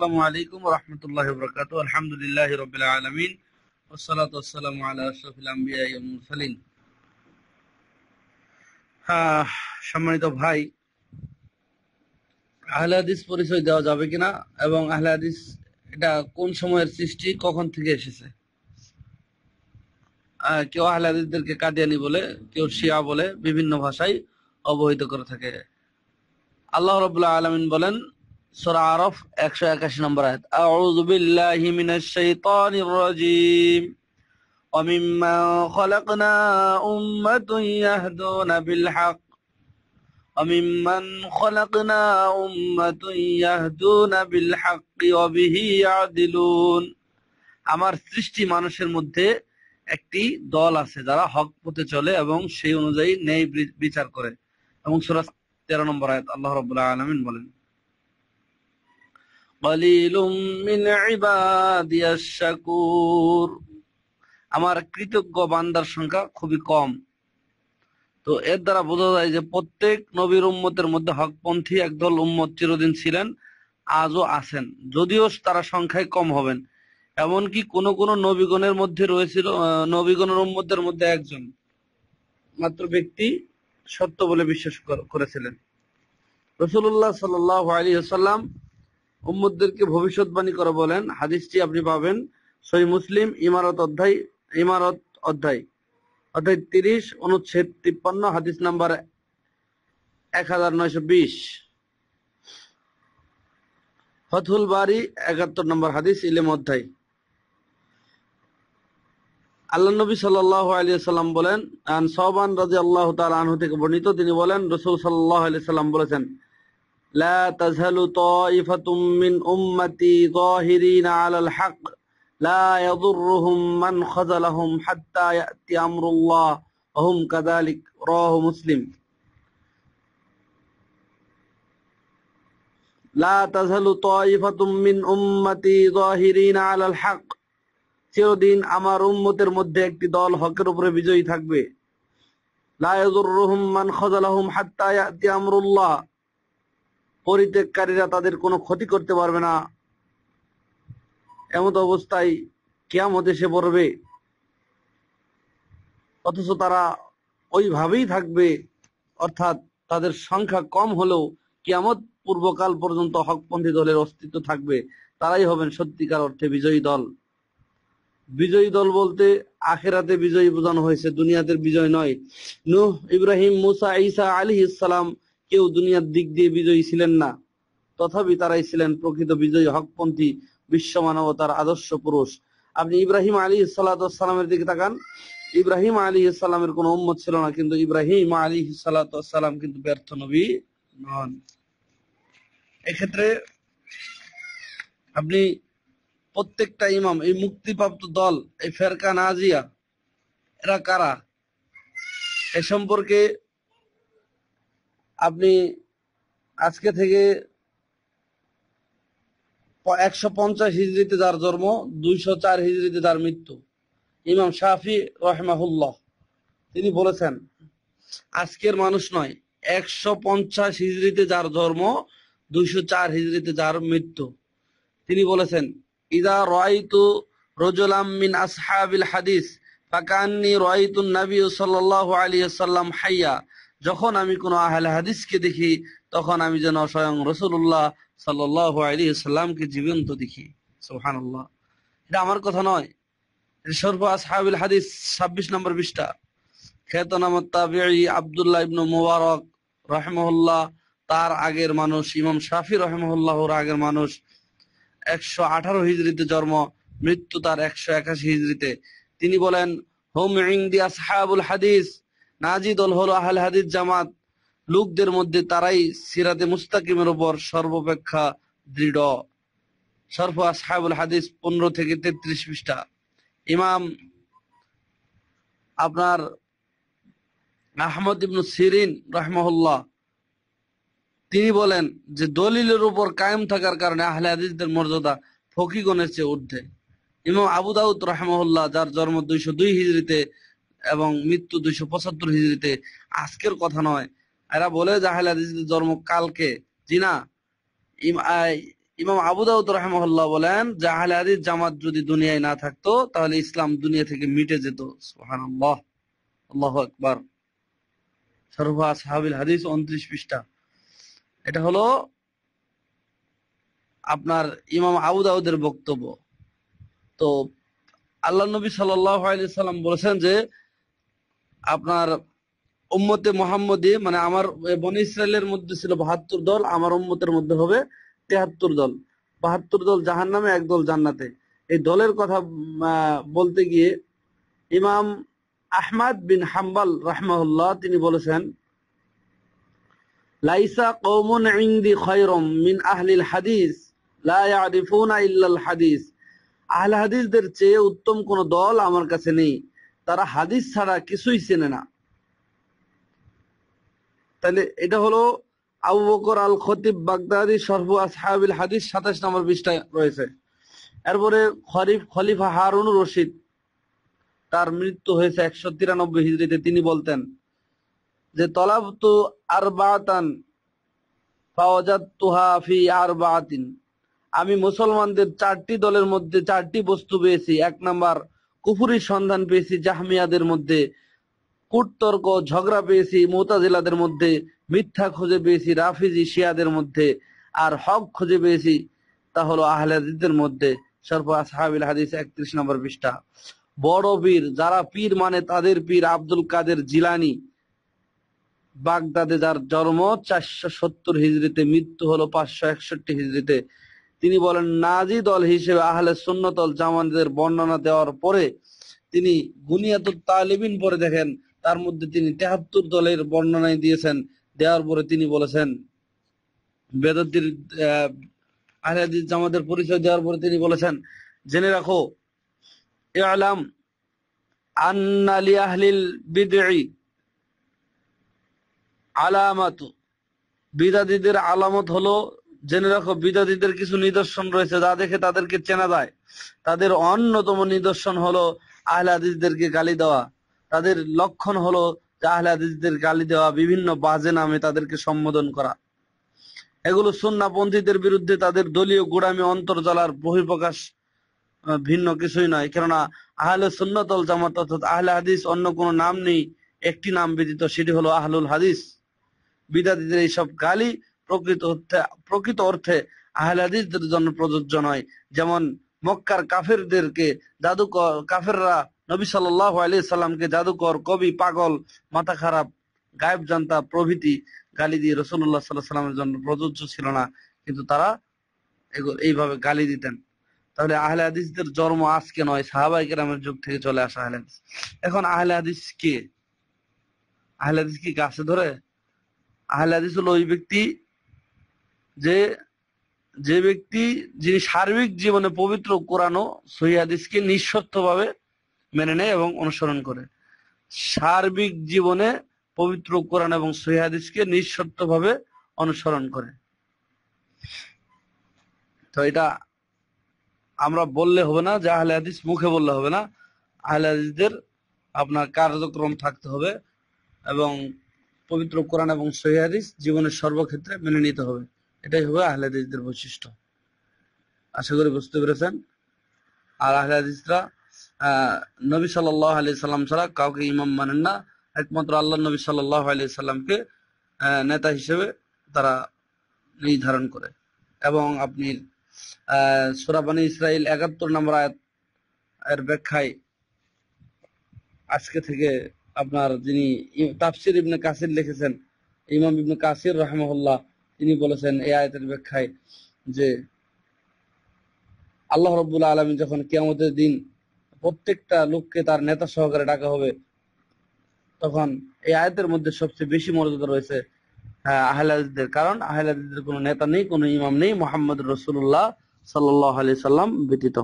সম্মানিত ভাই আহলে হাদিস পরিচয় দেওয়া যাবে কিনা এবং আহলে হাদিস এটা কোন সময়ের সৃষ্টি কখন থেকে এসেছে কেউ আহলে হাদিসদেরকে কাদিয়ানি বলে কেউ শিয়া বলে বিভিন্ন ভাষায় অবহিত করে থাকে আল্লাহ রবুল্লাহ আলমিন বলেন আরফ নম্বর خلقنا أمة يهدون بالحق وممن خلقنا أمة يهدون بالحق وبه يعدلون আমার সৃষ্টি মানুষের মধ্যে একটি দল আছে যারা হক পথে চলে এবং সেই অনুযায়ী ন্যায় বিচার করে এবং সুরাজ তেরো নম্বর আয়াত আল্লাহ রবুল্লাহ আলমিন বলেন আমার কৃতজ্ঞ বান্দার সংখ্যা খুবই কম তো এর দ্বারা বোঝা যায় যে প্রত্যেক নবীর উম্মতের মধ্যে হকপন্থী একদল উম্মত চিরদিন ছিলেন আজও আছেন যদিও তারা সংখ্যায় কম হবেন এমনকি কোন কোন নবীগণের মধ্যে রয়েছিল নবীগণের উম্মতের মধ্যে একজন মাত্র ব্যক্তি সত্য বলে বিশ্বাস করেছিলেন রসুল্লাহ সাল আলী আসাল্লাম উম্মদদেরকে ভবিষ্যৎবাণী করা বলেন হাদিসটি আপনি পাবেন সই মুসলিম ইমারত অধ্যায় ইমারত অধ্যায় অধ্যায় তিরিশ অনুচ্ছেদ তিপ্পান্ন হাদিস নাম্বার এক হাজার নয়শো বিশ ফথুল বাড়ি একাত্তর নম্বর হাদিস ইলেম অধ্যায় আল্লাহ নবী সাল্লাহ আলী সাল্লাম বলেন সহবান রাজি আল্লাহ তাল আনহু থেকে বর্ণিত তিনি বলেন রসুল সাল্লাহ আলিয়া সাল্লাম বলেছেন لا تزهل طائفة من أمتي ظاهرين على الحق لا يضرهم من خذلهم حتى يأتي أمر الله وهم كذلك راه مسلم لا تزهل طائفة من أمتي ظاهرين على الحق চিরদিন আমার উম্মতের মধ্যে একটি দল হকের উপরে বিজয়ী থাকবে লা من মান খাযালাহুম হাত্তা ইয়াতি আমরুল্লাহ পরিত্যাগকারীরা তাদের কোনো ক্ষতি করতে পারবে না এমত অবস্থায় কেয়ামত এসে পড়বে অথচ তারা ওইভাবেই থাকবে অর্থাৎ তাদের সংখ্যা কম হলেও কিয়ামত পূর্বকাল পর্যন্ত হকপন্থী দলের অস্তিত্ব থাকবে তারাই হবেন সত্যিকার অর্থে বিজয়ী দল বিজয়ী দল বলতে আখেরাতে বিজয়ী বোঝানো হয়েছে দুনিয়াতে বিজয় নয় নুহ ইব্রাহিম মুসা ইসা আলী ইসালাম কেউ দুনিয়ার দিক দিয়ে বিজয়ী ছিলেন না তথাপি তারাই ছিলেন প্রকৃত বিজয়ী হকপন্থী বিশ্ব মানবতার আদর্শ পুরুষ আপনি ইব্রাহিম আলী সালামের দিকে তাকান ইব্রাহিম আলী ইসালামের কোন উম্মত ছিল না কিন্তু ইব্রাহিম আলী সালাম কিন্তু ব্যর্থ নবী নন এক্ষেত্রে আপনি প্রত্যেকটা ইমাম এই মুক্তিপ্রাপ্ত দল এই ফেরকা নাজিয়া এরা কারা এ সম্পর্কে আপনি আজকে থেকে একশো পঞ্চাশ হিজড়িতে তার জন্ম দুইশো চার হিজড়িতে তার মৃত্যু ইমাম শাফি রহমাহুল্লাহ তিনি বলেছেন আজকের মানুষ নয় একশো পঞ্চাশ হিজড়িতে যার জন্ম দুইশো চার হিজড়িতে যার মৃত্যু তিনি বলেছেন ইদা রয়তু রজলাম মিন আসহাবিল হাদিস ফাকান্নি রয়তুন নবী সাল আলিয়া হাইয়া যখন আমি কোনো আহলে হাদিসকে দেখি তখন আমি যেন স্বয়ং রসুল্লাহ সাল্লামকে জীবন্ত দেখি সোহান এটা আমার কথা নয় তার আগের মানুষ ইমাম শাফি রহমহল্লাহর আগের মানুষ একশো আঠারো হিজড়িতে জন্ম মৃত্যু তার একশো একাশি হিজড়িতে তিনি বলেন হোম ইংদি আসহাবুল হাদিস নাজি দল হলো আহল হাদিস জামাত লোকদের মধ্যে তারাই সিরাতে মুস্তাকিমের ওপর সর্বপেক্ষা দৃঢ় সর্ব সাহেবুল হাদিস পনেরো থেকে তেত্রিশ পৃষ্ঠা ইমাম আপনার আহমদ ইবনু সিরিন রহমহল্লা তিনি বলেন যে দলিলের উপর কায়েম থাকার কারণে আহলে হাদিসদের মর্যাদা ফকিগণের চেয়ে উর্ধে ইমাম আবু দাউদ রহমহল্লা যার জন্ম দুইশো দুই হিজড়িতে এবং মৃত্যু দুইশো পঁচাত্তর হিজড়িতে আজকের কথা নয় এরা বলে জাহেল জন্ম কালকে জিনা ইমাম আবু দাউদ রহমহল্লা বলেন জাহেল হাদিস জামাত যদি দুনিয়ায় না থাকতো তাহলে ইসলাম দুনিয়া থেকে মিটে যেত সোহান আল্লাহ আল্লাহ আকবার সরফা সাহাবিল হাদিস উনত্রিশ পৃষ্ঠা এটা হলো আপনার ইমাম আবু বক্তব্য তো আল্লাহ নবী সাল্লাম বলেছেন যে আপনার উম্মতে মোহাম্মদী মানে আমার বন ইসরায়েলের মধ্যে ছিল বাহাত্তর দল আমার উম্মতের মধ্যে হবে তেহাত্তর দল বাহাত্তর দল জাহান নামে এক দল জান্নাতে এই দলের কথা বলতে গিয়ে ইমাম আহমাদ বিন হাম্বাল রাহমাহুল্লাহ তিনি বলেছেন লাইসা কৌমুন ইন্দি খৈরম মিন আহলিল হাদিস লা ইয়ারিফুনা ইল্লাল হাদিস আহল হাদিসদের চেয়ে উত্তম কোন দল আমার কাছে নেই তারা হাদিস ছাড়া কিছুই চেনে না তাহলে এটা হলো আবু বকর আল খতিব বাগদাদি সর্ব আসহাবিল হাদিস সাতাশ নম্বর বিশটা রয়েছে এরপরে খরিফ খলিফা হারুন রশিদ তার মৃত্যু হয়েছে একশো তিরানব্বই হিজড়িতে তিনি বলতেন যে তলাব তো আর আমি মুসলমানদের চারটি দলের মধ্যে চারটি বস্তু পেয়েছি এক নাম্বার কুফুরির সন্ধান পেয়েছি জাহমিয়াদের মধ্যে কুটতর্ক ঝগড়া পেয়েছি মোতাজিলাদের মধ্যে মিথ্যা খুঁজে পেয়েছি রাফিজি শিয়াদের মধ্যে আর হক খুঁজে পেয়েছি তা হলো আহলাদিদের মধ্যে সর্ব হাদিস একত্রিশ নম্বর পৃষ্ঠা বড় পীর যারা পীর মানে তাদের পীর আব্দুল কাদের জিলানি বাগদাদে যার জন্ম চারশো সত্তর হিজড়িতে মৃত্যু হলো পাঁচশো একষট্টি হিজড়িতে তিনি বলেন নাজি দল হিসেবে আহলে সুন্নতল জামানদের বর্ণনা দেওয়ার পরে তিনি গুনিয়াতুল তালিবিন পরে দেখেন তার মধ্যে তিনি তেহাত্তর দলের বর্ণনায় দিয়েছেন দেওয়ার পরে তিনি বলেছেন বেদতির আহলাদিস জামাতের পরিচয় দেওয়ার পরে তিনি বলেছেন জেনে রাখো এ আলাম আন্না আহলিল বিদঈ আলামাতু আলামত হলো জেনে রাখো বিদাতিদের কিছু নিদর্শন রয়েছে যা দেখে তাদেরকে চেনা যায় তাদের অন্যতম নিদর্শন হলো আহলাদিসদেরকে গালি দেওয়া তাদের লক্ষণ হলো যে আহলাদিসদের গালি দেওয়া বিভিন্ন বাজে নামে তাদেরকে সম্বোধন করা এগুলো সুন্নাপন্থীদের বিরুদ্ধে তাদের দলীয় গোড়ামি অন্তর্জালার বহিঃপ্রকাশ ভিন্ন কিছুই নয় কেননা আহলে সুন্নতল জামাত অর্থাৎ আহলে হাদিস অন্য কোনো নাম নেই একটি নাম ব্যতীত সেটি হলো আহলুল হাদিস বিদাতিদের এইসব গালি প্রকৃত অর্থে প্রকৃত অর্থে আহলাদিসদের জন্য প্রযোজ্য নয় যেমন মক্কার কাফেরদেরকে জাদুকর কাফেররা নবী সাল্লাহ আলী সাল্লামকে জাদুকর কবি পাগল মাথা খারাপ গায়েব জানতা প্রভৃতি গালি দিয়ে রসুল্লাহ সাল্লাহ সাল্লামের জন্য প্রযোজ্য ছিল না কিন্তু তারা এইভাবে গালি দিতেন তাহলে আহলে হাদিসদের জন্ম আজকে নয় সাহাবাই কেরামের যুগ থেকে চলে আসা আহলে হাদিস এখন আহলে হাদিস কে আহলে হাদিস কি গাছে ধরে আহলে হাদিস হলো ওই ব্যক্তি যে যে ব্যক্তি যিনি সার্বিক জীবনে পবিত্র কোরআন ও সহিদিসকে নিঃশর্তভাবে মেনে নেয় এবং অনুসরণ করে সার্বিক জীবনে পবিত্র কোরআন এবং সহিদিসকে নিঃশর্তভাবে অনুসরণ করে তো এটা আমরা বললে হবে না যে আহলে হাদিস মুখে বললে হবে না আহলে হাদিসদের আপনার কার্যক্রম থাকতে হবে এবং পবিত্র কোরআন এবং সহিদিস জীবনের সর্বক্ষেত্রে মেনে নিতে হবে এটাই হবে আহলাদিসদের বৈশিষ্ট্য আশা করি বুঝতে পেরেছেন আর আহলাদিসরা নবী সাল আলি সাল্লাম ছাড়া কাউকে ইমাম মানেন না একমাত্র আল্লাহ নবী সাল্লাহ আলি সাল্লামকে নেতা হিসেবে তারা নির্ধারণ করে এবং আপনি সুরাবানি ইসরায়েল একাত্তর নম্বর আয়াত এর ব্যাখ্যায় আজকে থেকে আপনার যিনি তাফসির ইবনে কাসির লিখেছেন ইমাম ইবনে কাসির রহমহল্লাহ তিনি বলেছেন এই আয়তের ব্যাখ্যায় যে আল্লাহ রব্বুল্লা আলমী যখন কেমতের দিন প্রত্যেকটা লোককে তার নেতা সহকারে ডাকা হবে তখন এই আয়তের মধ্যে সবচেয়ে বেশি মর্যাদা রয়েছে হ্যাঁ, আহলাদদের কারণ আহলাদদের কোনো নেতা নেই কোনো ইমাম নেই মোহাম্মদ রসুল্লাহ সাল্লাহ আলি সাল্লাম ব্যতীত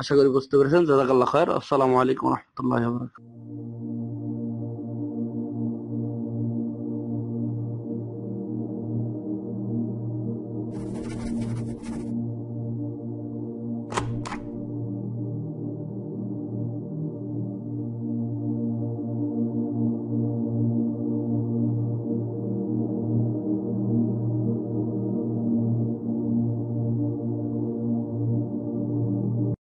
আশা করি বুঝতে পেরেছেন জাজাকাল্লাহ খায়ের আসসালামু আলাইকুম রহমতুল্লাহ